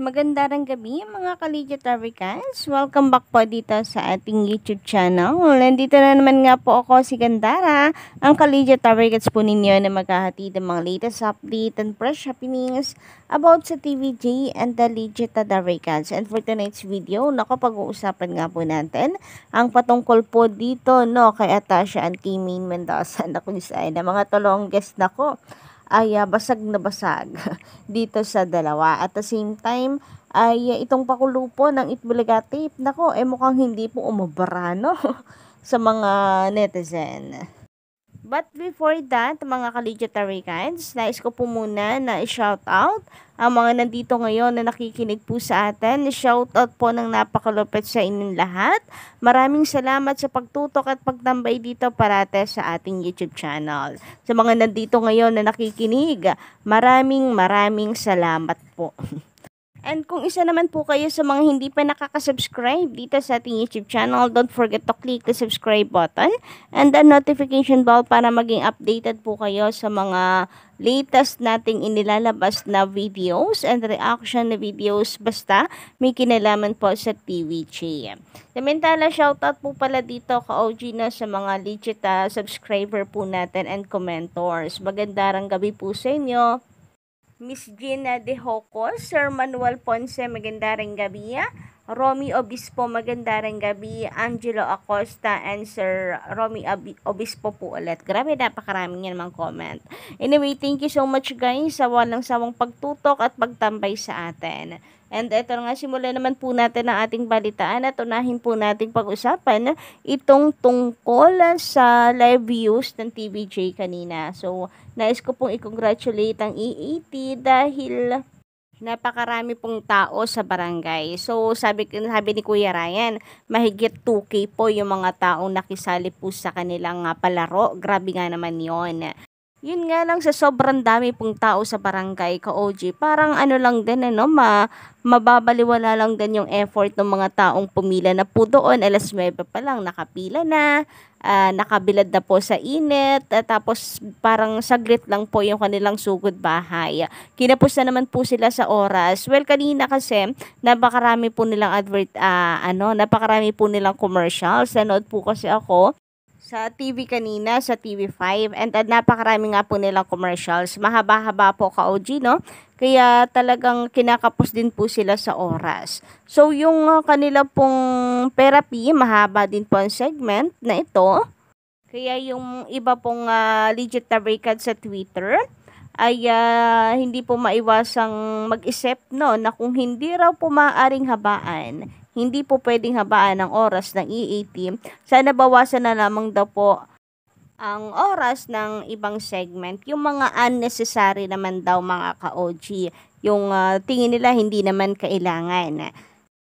Maganda rin gabi mga Collegiate Africans. Welcome back po dito sa ating YouTube channel. Nandito na naman nga po ako si Gandara, ang Collegiate Africans po ninyo na maghahatid ng mga latest update and fresh happenings about sa TVJ and the Legit Africans. And for tonight's video, nako pag-uusapan nga po natin ang patungkol po dito no, kay Atasha and kay Main Mendoza na kung saan na mga tulong guest na ko ay uh, basag na basag dito sa dalawa. At the same time, ay uh, itong pakulo po ng Itbulaga tape, nako, eh mukhang hindi po umabara, no? sa mga netizen. But before that, mga kaligyatarikans, nais ko po muna na i-shout out ang mga nandito ngayon na nakikinig po sa atin. Shout out po ng napakalupit sa inyong lahat. Maraming salamat sa pagtutok at pagtambay dito parate sa ating YouTube channel. Sa mga nandito ngayon na nakikinig, maraming maraming salamat po. And kung isa naman po kayo sa mga hindi pa nakaka-subscribe dito sa ating YouTube channel, don't forget to click the subscribe button and the notification bell para maging updated po kayo sa mga latest nating inilalabas na videos and reaction na videos basta may kinalaman po sa TVJ. Namintala, shoutout po pala dito ka OG na sa mga legit uh, subscriber po natin and commentors. Maganda gabi po sa inyo. Miss Gina De Hoco, Sir Manuel Ponce, magandarang gabi. Romy Obispo, magandarang gabi. Angelo Acosta and Sir Romy Obispo po ulit. Grabe, napakaraming niya namang comment. Anyway, thank you so much guys sa walang sawang pagtutok at pagtambay sa atin. And ito nga, simulan naman po natin ang ating balitaan at unahin po nating pag-usapan itong tungkol sa live views ng TVJ kanina. So, nais ko pong i-congratulate ang EET dahil napakarami pong tao sa barangay. So, sabi, sabi ni Kuya Ryan, mahigit 2K po yung mga taong nakisali po sa kanilang ah, palaro. Grabe nga naman yon yun nga lang sa sobrang dami pong tao sa barangay ko OG, parang ano lang din ano, ma mababaliwala lang din yung effort ng mga taong pumila na po doon. Alas 9 pa lang nakapila na, uh, nakabilad na po sa init, uh, tapos parang saglit lang po yung kanilang sugod bahay. Kinapos na naman po sila sa oras. Well, kanina kasi napakarami po nilang advert uh, ano, napakarami po nilang commercials. Nanood po kasi ako sa TV kanina, sa TV5. And and napakarami nga po nilang commercials. Mahaba-haba po ka OG, no? Kaya talagang kinakapos din po sila sa oras. So, yung uh, kanila pong therapy, mahaba din po ang segment na ito. Kaya yung iba pong uh, legit na breakout sa Twitter, ay uh, hindi po maiwasang mag-isip no na kung hindi raw po maaaring habaan hindi po pwedeng habaan ng oras ng EAT. Sana bawasan na lamang daw po ang oras ng ibang segment, yung mga unnecessary naman daw mga ka-OG, yung uh, tingin nila hindi naman kailangan.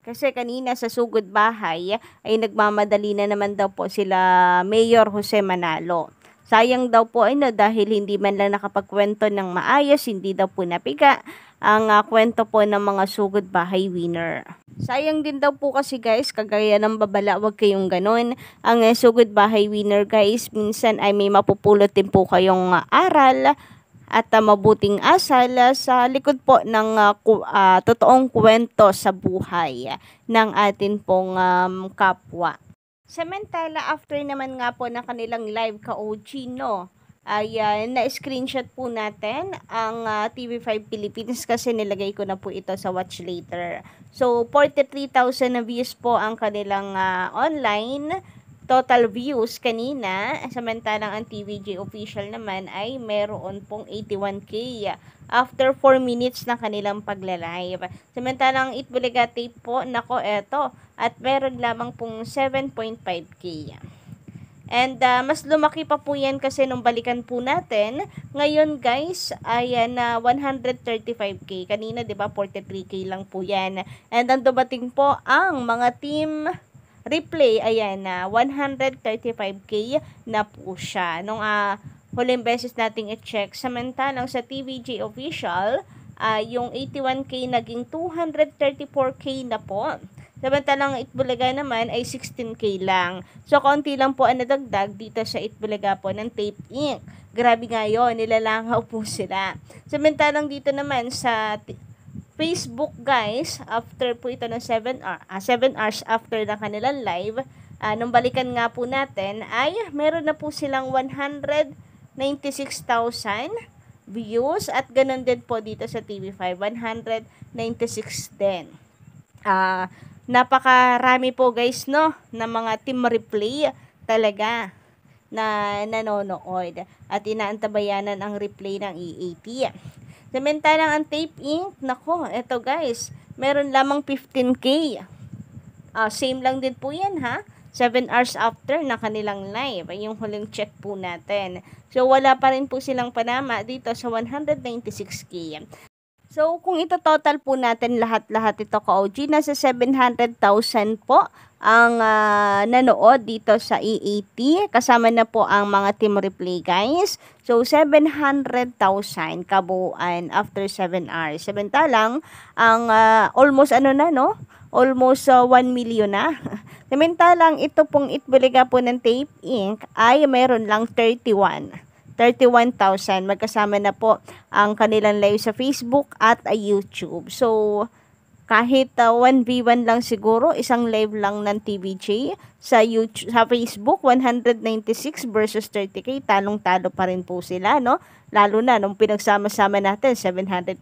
Kasi kanina sa sugod bahay ay nagmamadali na naman daw po sila Mayor Jose Manalo. Sayang daw po ay ano dahil hindi man lang nakapagkwento ng maayos, hindi daw po napiga ang uh, kwento po ng mga sugod bahay winner. Sayang din daw po kasi guys, kagaya ng babala, wag kayong ganon. Ang uh, sugod bahay winner guys, minsan ay may mapupulot din po kayong uh, aral at uh, mabuting asal uh, sa likod po ng uh, ku- uh, totoong kwento sa buhay ng atin pong um, kapwa. Samantala, after naman nga po ng kanilang live ka OG, no? Ayan, na-screenshot po natin ang uh, ah, TV5 Philippines kasi nilagay ko na po ito sa watch later. So, 43,000 na views po ang kanilang uh, online total views kanina. Samantalang ang TVJ official naman ay meron pong 81k after 4 minutes ng kanilang pagla-live. Samantalang Itbuligate po, nako eto, at meron lamang pong 7.5k. And uh, mas lumaki pa po yan kasi nung balikan po natin. Ngayon guys, ayan na uh, 135k. Kanina 'di ba 43k lang po yan. And ang dumating po ang mga team replay, ayan na uh, 135k na po siya. Nung uh, huling beses nating i-check. Samantalang sa TVG official, uh, yung 81k naging 234k na po. Samantalang Itbulaga naman ay 16K lang. So, konti lang po ang nadagdag dito sa Itbulaga po ng Tape ink. Grabe nga yun, nilalangaw po sila. Samantalang dito naman sa Facebook guys, after po ito ng 7 hours, uh, 7 hours after ng kanilang live, uh, nung balikan nga po natin, ay meron na po silang 196,000 views at ganun din po dito sa TV5, 196 din. Ah, uh, napakarami po guys no ng mga team replay talaga na nanonood at inaantabayanan ang replay ng EAT. Samantalang ang tape ink, nako, eto guys, meron lamang 15k. Uh, ah, same lang din po yan ha. 7 hours after na kanilang live. yung huling check po natin. So, wala pa rin po silang panama dito sa 196k. So, kung ito total po natin lahat-lahat ito ko, og nasa 700,000 po ang uh, nanood dito sa EAT. Kasama na po ang mga team replay guys. So, 700,000 kabuuan after 7 hours. Samantalang, ang uh, almost ano na no? Almost uh, ah, 1 million na. Samantalang, ito pong itbuliga po ng Tape ink ay mayroon lang 31. 31,000. Magkasama na po ang kanilang live sa Facebook at uh, YouTube. So, kahit uh, 1v1 lang siguro, isang live lang ng TVJ sa YouTube, sa Facebook 196 versus 30k, talong-talo pa rin po sila, no? Lalo na nung pinagsama-sama natin 700,000.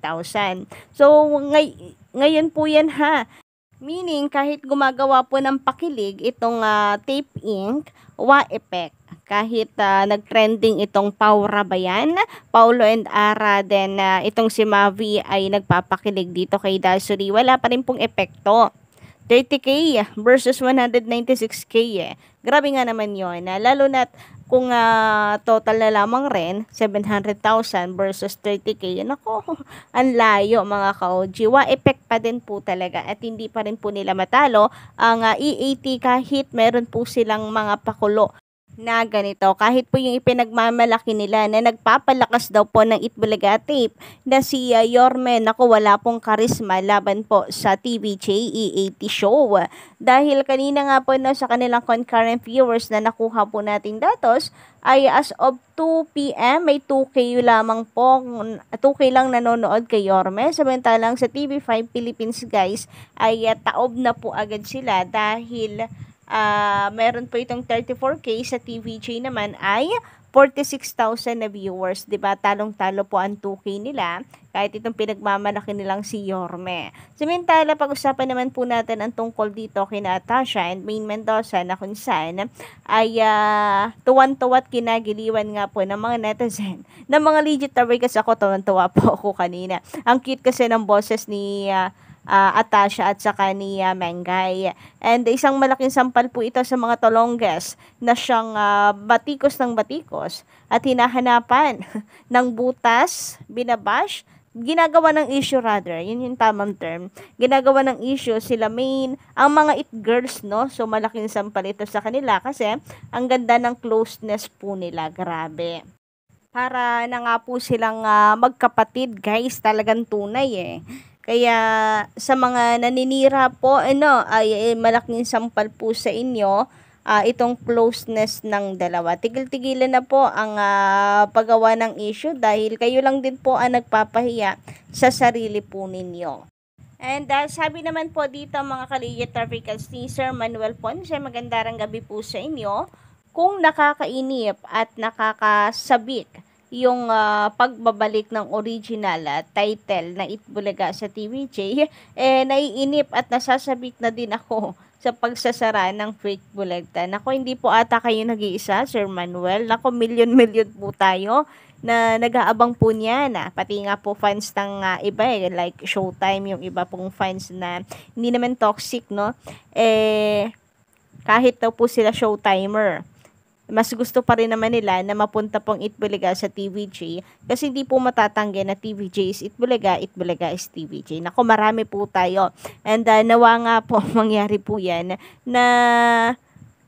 So ngay ngayon po 'yan ha. Meaning kahit gumagawa po ng pakilig itong uh, tape ink, wa effect kahit uh, nagtrending itong Paura ba yan? Paulo and Ara then uh, ah, itong si Mavi ay nagpapakilig dito kay Dasuri. Wala pa rin pong epekto. 30k versus 196k eh. Grabe nga naman yon ah. Lalo na kung uh, total na lamang ren 700,000 versus 30k. Nako, ang layo mga ka-OGWA. Effect pa din po talaga at hindi pa rin po nila matalo ang uh, EAT kahit meron po silang mga pakulo na ganito. Kahit po yung ipinagmamalaki nila na nagpapalakas daw po ng Itbulaga tape na si uh, Yorme, nako wala pong karisma laban po sa TVJE80 show. Dahil kanina nga po no, sa kanilang concurrent viewers na nakuha po nating datos ay as of 2 p.m. may 2K lamang po, 2K lang nanonood kay Yorme. Samantalang sa TV5 Philippines guys ay uh, taob na po agad sila dahil uh, meron po itong 34K sa TVJ naman ay 46,000 na viewers, 'di ba? Talong-talo po ang 2K nila kahit itong pinagmamalaki nilang si Yorme. Samantala, pag-usapan naman po natin ang tungkol dito kay Natasha and Main Mendoza na kung ay uh, tuwan-tuwa kinagiliwan nga po ng mga netizen. Ng mga legit kasi ako tuwan-tuwa po ako kanina. Ang cute kasi ng boses ni uh, uh, Atasha at saka ni uh, Mengay. And isang malaking sampal po ito sa mga Tolonges na siyang uh, batikos ng batikos at hinahanapan ng butas, binabash, ginagawa ng issue rather, yun yung tamang term, ginagawa ng issue sila main, ang mga it girls, no? So, malaking sampal ito sa kanila kasi ang ganda ng closeness po nila, grabe para na nga po silang uh, magkapatid guys talagang tunay eh kaya sa mga naninira po, ano, ay, ay eh, malaking sampal po sa inyo uh, itong closeness ng dalawa. Tigil-tigilan na po ang uh, paggawa ng issue dahil kayo lang din po ang nagpapahiya sa sarili po ninyo. And uh, sabi naman po dito mga Kalidya Trafficals ni Manuel Ponce, maganda rang gabi po sa inyo. Kung nakakainip at nakakasabik yung uh, pagbabalik ng original uh, title na Itbulaga sa TVJ, eh, naiinip at nasasabik na din ako sa pagsasara ng Freak Bulagta. Nako, hindi po ata kayo nag-iisa, Sir Manuel. Nako, million-million po tayo na nag-aabang po niya na ah. pati nga po fans ng uh, iba eh, like Showtime yung iba pong fans na hindi naman toxic no eh kahit daw po sila showtimer mas gusto pa rin naman nila na mapunta pong Itbulaga sa TVJ kasi hindi po matatanggi na TVJ is Itbulaga, Itbulaga is TVJ. Nako marami po tayo. And uh, nawa nga po mangyari po yan na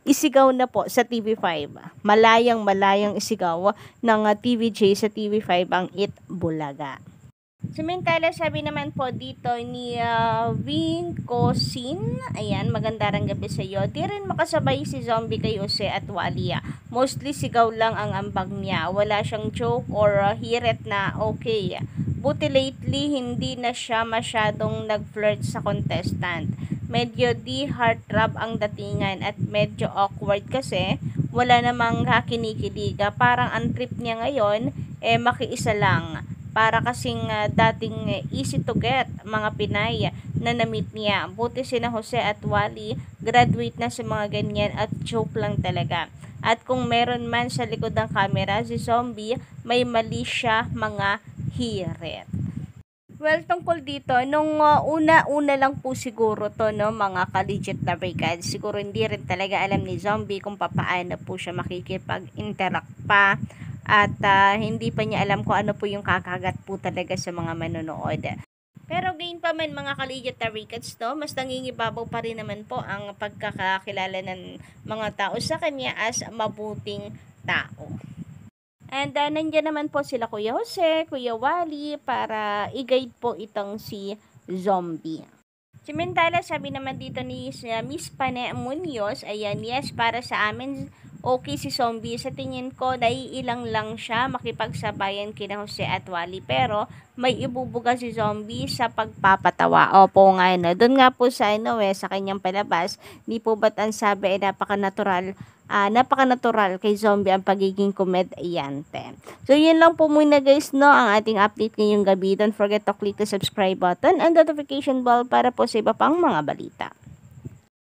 isigaw na po sa TV5. Malayang malayang isigaw ng uh, TVJ sa TV5 ang Itbulaga. Sumintala sabi naman po dito ni uh, ah, Win Cosin. Ayan, maganda rin gabi sa iyo. Di rin makasabay si Zombie kay Jose at Walia. Mostly sigaw lang ang ambag niya. Wala siyang joke or uh, hirit na okay. Buti lately, hindi na siya masyadong nag-flirt sa contestant. Medyo di heartthrob ang datingan at medyo awkward kasi wala namang kinikiliga. Parang ang trip niya ngayon, eh makiisa lang para kasing uh, dating eh, easy to get mga Pinay ah, na namit niya. Buti si na Jose at Wally, graduate na sa mga ganyan at joke lang talaga. At kung meron man sa likod ng camera si Zombie, may mali siya mga hirit. Well, tungkol dito, nung ah, una-una lang po siguro to, no, mga ka-legit na brigade, siguro hindi rin talaga alam ni Zombie kung papaano po siya makikipag-interact pa at uh, hindi pa niya alam kung ano po yung kakagat po talaga sa mga manonood. Pero gain pa man mga collegiate records no, mas nangingibabaw pa rin naman po ang pagkakakilala ng mga tao sa kanya as mabuting tao. And uh, ah, nandiyan naman po sila Kuya Jose, Kuya Wally para i-guide po itong si Zombie. Si Mendala, sabi naman dito ni uh, Miss Pane Munoz, ayan, yes, para sa amin, okay si Zombie. Sa tingin ko, naiilang lang siya makipagsabayan kina Jose at Wally. Pero, may ibubuga si Zombie sa pagpapatawa. Opo nga, no. Doon nga po sa, ano, eh, sa kanyang palabas, ni po ba't ang sabi, eh, napaka-natural uh, napaka-natural kay zombie ang pagiging komedyante. So, yun lang po muna guys, no, ang ating update ngayong gabi. Don't forget to click the subscribe button and notification bell para po sa iba pang mga balita.